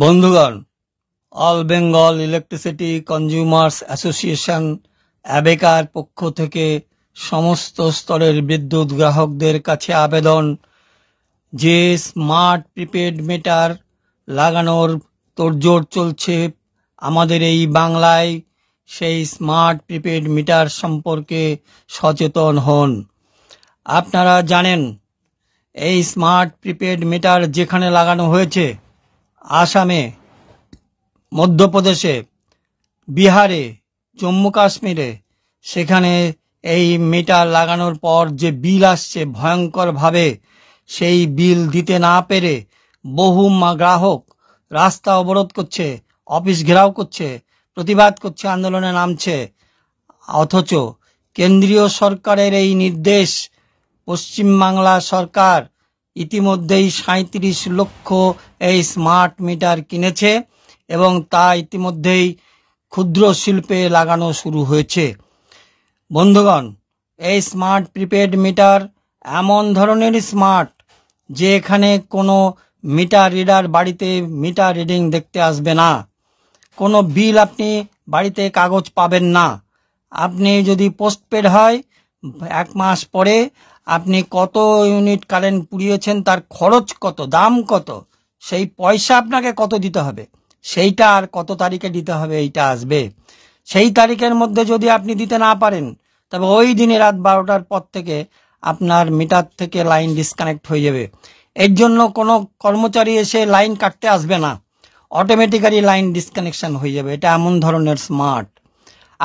বন্ধুগণ all Bengal electricity consumers association অ্যাবেকার পক্ষ থেকে সমস্ত স্তরের বিদ্যুৎ গ্রাহকদের কাছে আবেদন যে স্মার্ট প্রিপেড মিটার লাগানোর তোড়জোড় চলছে আমাদের এই বাংলায় সেই স্মার্ট প্রিপেড মিটার সম্পর্কে সচেতন হন আপনারা জানেন এই স্মার্ট প্রিপেড মিটার যেখানে লাগানো হয়েছে আসামে মধ্যপ্রদেশে বিহারে জম্মু কাশ্মীরে সেখানে এই মিটার লাগানোর পর যে বিল আসছে ভয়ঙ্করভাবে সেই বিল দিতে না পেরে বহু গ্রাহক রাস্তা অবরোধ করছে অফিস ঘেরাও করছে প্রতিবাদ করছে আন্দোলনে নামছে অথচ কেন্দ্রীয় সরকারের এই নির্দেশ পশ্চিমবাংলা সরকার ইতিমধ্যেই সাঁত্রিশ লক্ষ এই স্মার্ট মিটার কিনেছে এবং তা ইতিমধ্যেই ক্ষুদ্র শিল্পে লাগানো শুরু হয়েছে বন্ধুগণ এই স্মার্ট প্রিপেড মিটার এমন ধরনের স্মার্ট যে এখানে কোনো মিটার রিডার বাড়িতে মিটার রিডিং দেখতে আসবে না কোনো বিল আপনি বাড়িতে কাগজ পাবেন না আপনি যদি পোস্টপেড হয় এক মাস পরে আপনি কত ইউনিট কারেন্ট পুড়িয়েছেন তার খরচ কত দাম কত সেই পয়সা আপনাকে কত দিতে হবে সেইটা আর কত তারিখে দিতে হবে এইটা আসবে সেই তারিখের মধ্যে যদি আপনি দিতে না পারেন তবে ওই দিনে রাত বারোটার পর থেকে আপনার মিটার থেকে লাইন ডিসকানেক্ট হয়ে যাবে এর জন্য কোনো কর্মচারী এসে লাইন কাটতে আসবে না অটোমেটিক্যালি লাইন ডিসকানেকশান হয়ে যাবে এটা এমন ধরনের স্মার্ট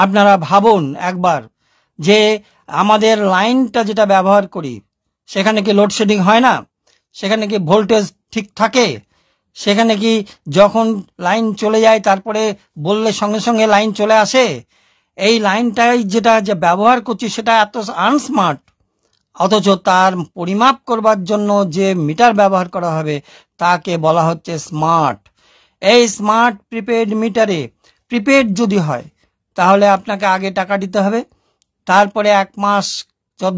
আপনারা ভাবুন একবার যে আমাদের লাইনটা যেটা ব্যবহার করি সেখানে কি লোডশেডিং হয় না সেখানে কি ভোল্টেজ ঠিক থাকে সেখানে কি যখন লাইন চলে যায় তারপরে বললে সঙ্গে সঙ্গে লাইন চলে আসে এই লাইনটাই যেটা যে ব্যবহার করছি সেটা এত আনস্মার্ট অথচ তার পরিমাপ করবার জন্য যে মিটার ব্যবহার করা হবে তাকে বলা হচ্ছে স্মার্ট এই স্মার্ট প্রিপেড মিটারে প্রিপেড যদি হয় তাহলে আপনাকে আগে টাকা দিতে হবে তারপরে এক মাস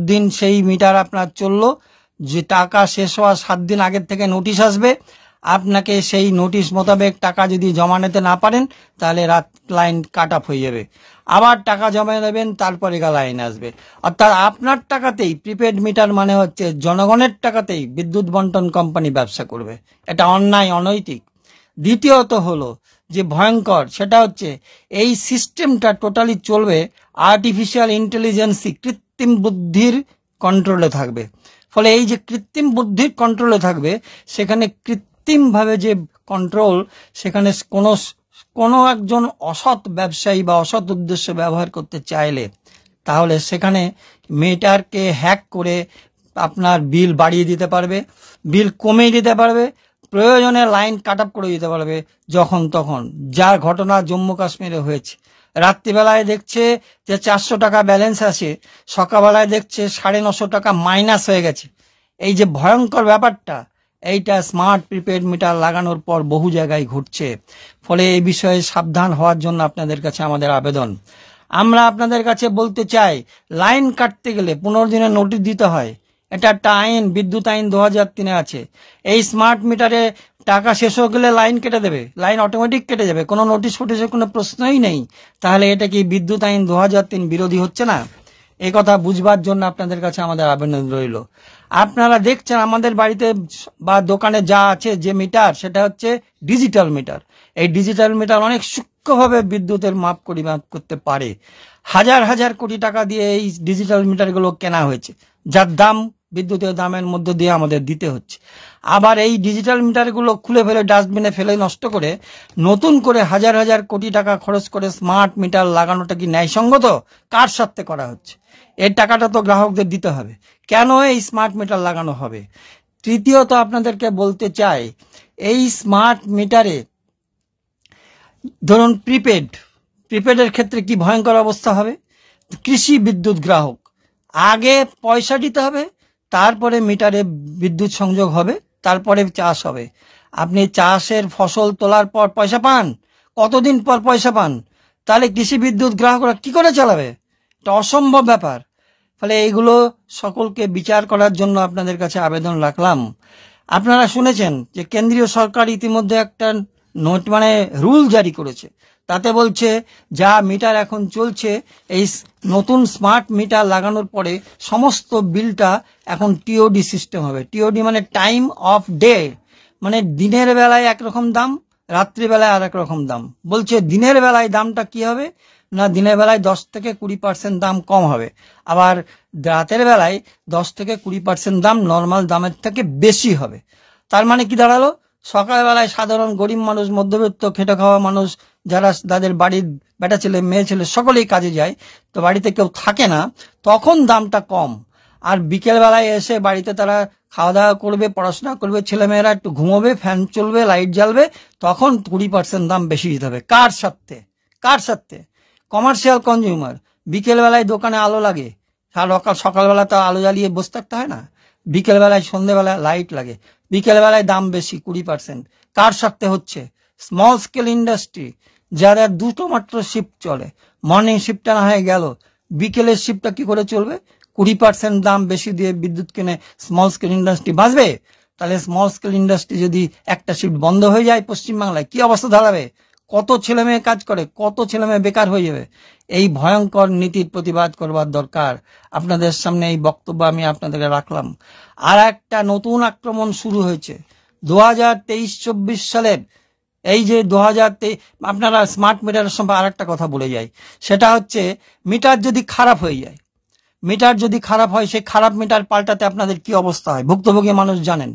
দিন সেই মিটার আপনার চললো যে টাকা শেষ হওয়ার সাত দিন আগের থেকে নোটিশ আসবে আপনাকে সেই নোটিশ মোতাবেক টাকা যদি জমা নিতে না পারেন তাহলে রাত লাইন কাট অফ হয়ে যাবে আবার টাকা জমা নেবেন তারপরে গা লাইন আসবে অর্থাৎ আপনার টাকাতেই প্রিপেড মিটার মানে হচ্ছে জনগণের টাকাতেই বিদ্যুৎ বন্টন কোম্পানি ব্যবসা করবে এটা অন্যায় অনৈতিক দ্বিতীয়ত হলো যে ভয়ঙ্কর সেটা হচ্ছে এই সিস্টেমটা টোটালি চলবে আর্টিফিশিয়াল ইন্টেলিজেন্সি কৃত্রিম বুদ্ধির কন্ট্রোলে থাকবে ফলে এই যে কৃত্রিম বুদ্ধির কন্ট্রোলে থাকবে সেখানে কৃত্রিমভাবে যে কন্ট্রোল সেখানে কোনো কোনো একজন অসৎ ব্যবসায়ী বা অসৎ উদ্দেশ্য ব্যবহার করতে চাইলে তাহলে সেখানে মেটারকে হ্যাক করে আপনার বিল বাড়িয়ে দিতে পারবে বিল কমিয়ে দিতে পারবে প্রয়োজনে লাইন কাট আপ করে দিতে পারবে যখন তখন যার ঘটনা জম্মু কাশ্মীরে হয়েছে রাত্রিবেলায় দেখছে যে চারশো টাকা ব্যালেন্স আছে সকালবেলায় দেখছে সাড়ে নশো টাকা মাইনাস হয়ে গেছে এই যে ভয়ঙ্কর ব্যাপারটা এইটা স্মার্ট প্রিপেড মিটার লাগানোর পর বহু জায়গায় ঘটছে ফলে এই বিষয়ে সাবধান হওয়ার জন্য আপনাদের কাছে আমাদের আবেদন আমরা আপনাদের কাছে বলতে চাই লাইন কাটতে গেলে পুনর্দিনে নোটিশ দিতে হয় এটা টাইন বিদ্যুৎ আইন দু হাজার তিনে আছে এই স্মার্ট মিটারে টাকা শেষ হয়ে গেলে লাইন কেটে দেবে লাইন অটোমেটিক কেটে যাবে কোনো নোটিশ ফোটিশের কোনো প্রশ্নই নেই তাহলে এটা কি বিদ্যুৎ আইন দু হাজার তিন বিরোধী হচ্ছে না এই কথা বুঝবার জন্য আপনাদের কাছে আমাদের আবেদন রইল আপনারা দেখছেন আমাদের বাড়িতে বা দোকানে যা আছে যে মিটার সেটা হচ্ছে ডিজিটাল মিটার এই ডিজিটাল মিটার অনেক সূক্ষ্মভাবে বিদ্যুতের মাপ পরিমাপ করতে পারে হাজার হাজার কোটি টাকা দিয়ে এই ডিজিটাল মিটারগুলো কেনা হয়েছে যার দাম বিদ্যুতের দামের মধ্যে দিয়ে আমাদের দিতে হচ্ছে আবার এই ডিজিটাল মিটারগুলো খুলে ফেলে ডাস্টবিনে ফেলে নষ্ট করে নতুন করে হাজার হাজার কোটি টাকা খরচ করে স্মার্ট মিটার লাগানোটা কি ন্যায়সঙ্গত কার স্বার্থে করা হচ্ছে এর টাকাটা তো গ্রাহকদের দিতে হবে কেন এই স্মার্ট মিটার লাগানো হবে তৃতীয়ত আপনাদেরকে বলতে চাই এই স্মার্ট মিটারে ধরুন প্রিপেড প্রিপেডের ক্ষেত্রে কি ভয়ঙ্কর অবস্থা হবে কৃষি বিদ্যুৎ গ্রাহক আগে পয়সা দিতে হবে তারপরে মিটারে বিদ্যুৎ সংযোগ হবে তারপরে চাষ হবে আপনি চাষের ফসল তোলার পর পয়সা পান কতদিন পর পয়সা পান তাহলে কৃষি বিদ্যুৎ গ্রাহকরা কি করে চালাবে এটা অসম্ভব ব্যাপার ফলে এইগুলো সকলকে বিচার করার জন্য আপনাদের কাছে আবেদন রাখলাম আপনারা শুনেছেন যে কেন্দ্রীয় সরকার ইতিমধ্যে একটা নোট মানে রুল জারি করেছে তাতে বলছে যা মিটার এখন চলছে এই নতুন স্মার্ট মিটার লাগানোর পরে সমস্ত বিলটা এখন টিওডি সিস্টেম হবে টিওডি মানে টাইম অফ ডে মানে দিনের বেলায় একরকম দাম রাত্রিবেলায় আর রকম দাম বলছে দিনের বেলায় দামটা কি হবে না দিনের বেলায় দশ থেকে কুড়ি পার্সেন্ট দাম কম হবে আবার রাতের বেলায় দশ থেকে কুড়ি পার্সেন্ট দাম নর্মাল দামের থেকে বেশি হবে তার মানে কি দাঁড়ালো সকালবেলায় সাধারণ গরিব মানুষ মধ্যবিত্ত খেটে খাওয়া মানুষ যারা তাদের বাড়ির বেটা ছেলে মেয়ে ছেলে সকলেই কাজে যায় তো বাড়িতে কেউ থাকে না তখন দামটা কম আর বিকেলবেলায় এসে বাড়িতে তারা খাওয়া দাওয়া করবে পড়াশোনা করবে ছেলেমেয়েরা একটু ঘুমোবে ফ্যান চলবে লাইট জ্বালবে তখন কুড়ি পার্সেন্ট দাম বেশি দিতে হবে কার সাথে কার সাথে কমার্শিয়াল কনজিউমার বিকেলবেলায় দোকানে আলো লাগে সকাল সকালবেলা তো আলো জ্বালিয়ে বসে থাকতে হয় না বিকেলবেলায় সন্ধেবেলায় লাইট লাগে বিকেলবেলায় দাম বেশি কুড়ি পার্সেন্ট কার সাথে হচ্ছে স্মল স্কেল ইন্ডাস্ট্রি যারা দুটো মাত্র শিফট চলে মর্নিং শিফটটা না হয়ে গেল বিকেলের শিফটটা কি করে চলবে কুড়ি পার্সেন্ট দাম বেশি দিয়ে বিদ্যুৎ কিনে স্মল স্কেল ইন্ডাস্ট্রি বাঁচবে তাহলে স্মল স্কেল ইন্ডাস্ট্রি যদি একটা শিফট বন্ধ হয়ে যায় পশ্চিমবাংলায় কি অবস্থা দাঁড়াবে কত ছেলে মেয়ে কাজ করে কত ছেলে মেয়ে বেকার হয়ে যাবে এই ভয়ঙ্কর নীতির প্রতিবাদ করবার দরকার আপনাদের সামনে এই বক্তব্য আমি আপনাদেরকে রাখলাম আর একটা নতুন আক্রমণ শুরু হয়েছে দু হাজার তেইশ চব্বিশ সালের এই যে দু হাজার আপনারা স্মার্ট মিটারের সম্পর্কে আর একটা কথা বলে যাই সেটা হচ্ছে মিটার যদি খারাপ হয়ে যায় মিটার যদি খারাপ হয় সেই খারাপ মিটার পাল্টাতে আপনাদের কি অবস্থা হয় ভুক্তভোগী মানুষ জানেন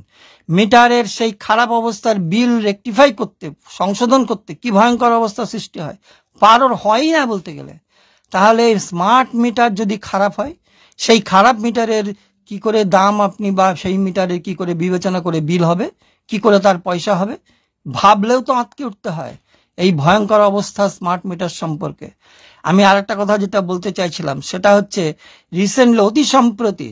মিটারের সেই খারাপ অবস্থার বিল রেকটিফাই করতে সংশোধন করতে কি ভয়ঙ্কর অবস্থা সৃষ্টি হয় পারর হয়ই না বলতে গেলে তাহলে স্মার্ট মিটার যদি খারাপ হয় সেই খারাপ মিটারের কি করে দাম আপনি বা সেই মিটারের কি করে বিবেচনা করে বিল হবে কি করে তার পয়সা হবে ভাবলেও তো আঁতকে উঠতে হয় এই ভয়ঙ্কর অবস্থা স্মার্ট মিটার সম্পর্কে আমি আর একটা কথা যেটা বলতে চাইছিলাম সেটা হচ্ছে রিসেন্টলি অতি সম্প্রতি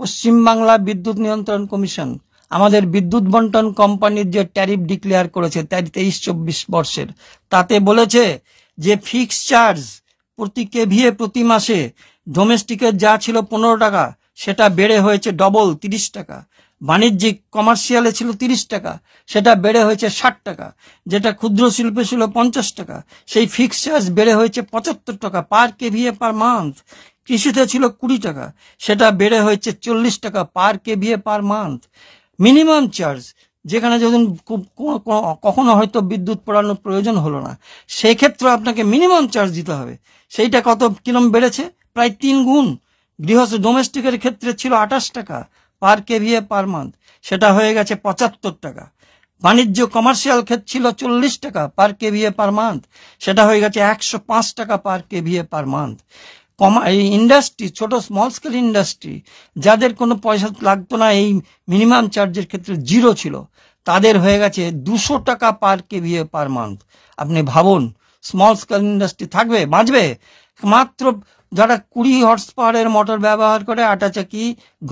পশ্চিমবাংলা বিদ্যুৎ নিয়ন্ত্রণ কমিশন আমাদের বিদ্যুৎ বন্টন কোম্পানির যে ট্যারিফ ডিক্লেয়ার করেছে তেইশ চব্বিশ বর্ষের তাতে বলেছে যে ফিক্সড চার্জ প্রতি কেভিএ প্রতি মাসে ডোমেস্টিকের যা ছিল পনেরো টাকা সেটা বেড়ে হয়েছে ডবল তিরিশ টাকা বাণিজ্যিক কমার্শিয়ালে ছিল তিরিশ টাকা সেটা বেড়ে হয়েছে ষাট টাকা যেটা ক্ষুদ্র শিল্পে ছিল পঞ্চাশ টাকা সেই ফিক্সড চার্জ বেড়ে হয়েছে পঁচাত্তর টাকা পার এ পার মান্থ কৃষিতে ছিল কুড়ি টাকা সেটা বেড়ে হয়েছে চল্লিশ টাকা per a per month minimum charge যেখানে যখন কখনো হয়তো বিদ্যুৎ পড়ানোর প্রয়োজন হলো না সেই ক্ষেত্রে আপনাকে মিনিমাম চার্জ দিতে হবে সেইটা কত কিরম বেড়েছে প্রায় তিন গুণ গৃহস্থ ডোমেস্টিকের ক্ষেত্রে ছিল আঠাশ টাকা পার কেভিএ পার মান্থ সেটা হয়ে গেছে পঁচাত্তর টাকা বাণিজ্য কমার্শিয়াল ক্ষেত ছিল চল্লিশ টাকা পার কেভিএ পার মান্থ সেটা হয়ে গেছে একশো পাঁচ টাকা পার কেভিএ পার মান্থ কমা এই ইন্ডাস্ট্রি ছোট স্মল স্কেল ইন্ডাস্ট্রি যাদের কোনো পয়সা লাগতো না এই মিনিমাম চার্জের ক্ষেত্রে জিরো ছিল তাদের হয়ে গেছে দুশো টাকা পার কেভিএ পার মান্থ আপনি ভাবুন স্মল স্কেল ইন্ডাস্ট্রি থাকবে বাঁচবে মাত্র যারা কুড়ি হর্স পাওয়ারের মোটর ব্যবহার করে আটা চাকি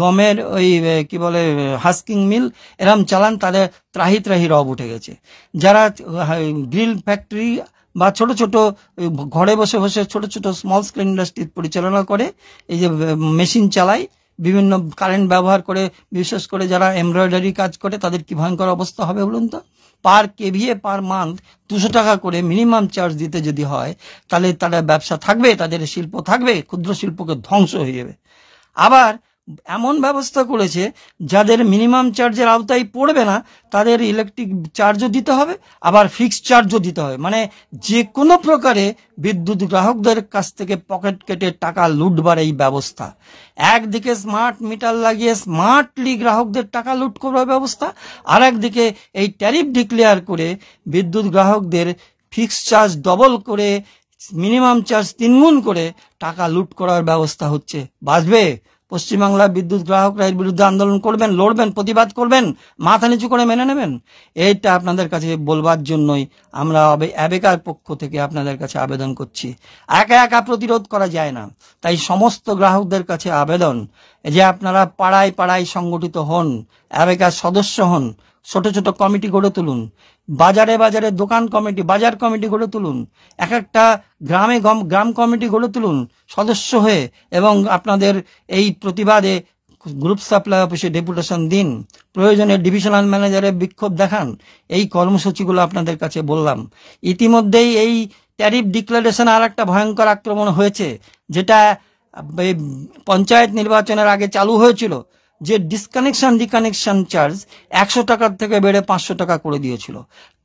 গমের ওই কি বলে হাস্কিং মিল এরম চালান তাদের ত্রাহি ত্রাহি রব উঠে গেছে যারা গ্রিল ফ্যাক্টরি বা ছোট ছোট ঘরে বসে বসে ছোট ছোট স্মল স্কেল ইন্ডাস্ট্রি পরিচালনা করে এই যে মেশিন চালায় বিভিন্ন কারেন্ট ব্যবহার করে বিশেষ করে যারা এমব্রয়ডারি কাজ করে তাদের কি ভয়ঙ্কর অবস্থা হবে বলুন তো পার কেভিএ পার মান্থ দুশো টাকা করে মিনিমাম চার্জ দিতে যদি হয় তাহলে তারা ব্যবসা থাকবে তাদের শিল্প থাকবে ক্ষুদ্র শিল্পকে ধ্বংস হয়ে যাবে আবার এমন ব্যবস্থা করেছে যাদের মিনিমাম চার্জের আওতায় পড়বে না তাদের ইলেকট্রিক চার্জও দিতে হবে আবার ফিক্সড চার্জও দিতে হবে মানে যে কোনো প্রকারে বিদ্যুৎ গ্রাহকদের কাছ থেকে পকেট কেটে টাকা লুটবার এই ব্যবস্থা একদিকে স্মার্ট মিটার লাগিয়ে স্মার্টলি গ্রাহকদের টাকা লুট করার ব্যবস্থা আর একদিকে এই ট্যারিফ ডিক্লেয়ার করে বিদ্যুৎ গ্রাহকদের ফিক্সড চার্জ ডবল করে মিনিমাম চার্জ তিনগুণ করে টাকা লুট করার ব্যবস্থা হচ্ছে বাঁচবে পশ্চিমবাংলা বিদ্যুৎ গ্রাহকরা এর বিরুদ্ধে আন্দোলন করবেন লড়বেন প্রতিবাদ করবেন মাথা নিচু করে মেনে নেবেন এইটা আপনাদের কাছে বলবার জন্যই আমরা অ্যাবেকার পক্ষ থেকে আপনাদের কাছে আবেদন করছি একা একা প্রতিরোধ করা যায় না তাই সমস্ত গ্রাহকদের কাছে আবেদন যে আপনারা পাড়ায় পাড়ায় সংগঠিত হন অ্যাবেকার সদস্য হন ছোট ছোট কমিটি গড়ে তুলুন বাজারে বাজারে দোকান কমিটি বাজার কমিটি গড়ে তুলুন এক একটা গ্রামে গ্রাম কমিটি গড়ে তুলুন সদস্য হয়ে এবং আপনাদের এই প্রতিবাদে গ্রুপ সাপ্লাই অফিসে ডেপুটেশন দিন প্রয়োজনে ডিভিশনাল ম্যানেজারের বিক্ষোভ দেখান এই কর্মসূচিগুলো আপনাদের কাছে বললাম ইতিমধ্যেই এই ট্যারিফ ডিক্লারেশন আর একটা ভয়ঙ্কর আক্রমণ হয়েছে যেটা পঞ্চায়েত নির্বাচনের আগে চালু হয়েছিল যে ডিসকানেকশন রিকানেকশন চার্জ একশো টাকার থেকে বেড়ে পাঁচশো টাকা করে দিয়েছিল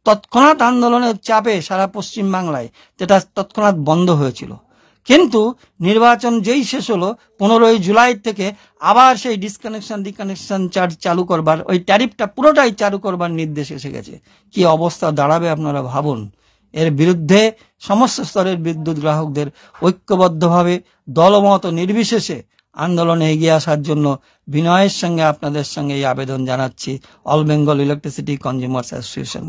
তৎক্ষণাৎ আন্দোলনের চাপে সারা পশ্চিম বাংলায় যেটা তৎক্ষণাৎ বন্ধ হয়েছিল কিন্তু নির্বাচন যেই শেষ হলো পনেরোই জুলাই থেকে আবার সেই ডিসকানেকশন ডিকানেকশন চার্জ চালু করবার ওই ট্যারিফটা পুরোটাই চালু করবার নির্দেশ এসে গেছে কি অবস্থা দাঁড়াবে আপনারা ভাবুন এর বিরুদ্ধে সমস্ত স্তরের বিদ্যুৎ গ্রাহকদের ঐক্যবদ্ধভাবে দলমত নির্বিশেষে আন্দোলনে এগিয়ে আসার জন্য বিনয়ের সঙ্গে আপনাদের সঙ্গে এই আবেদন জানাচ্ছি all Bengal electricity consumers association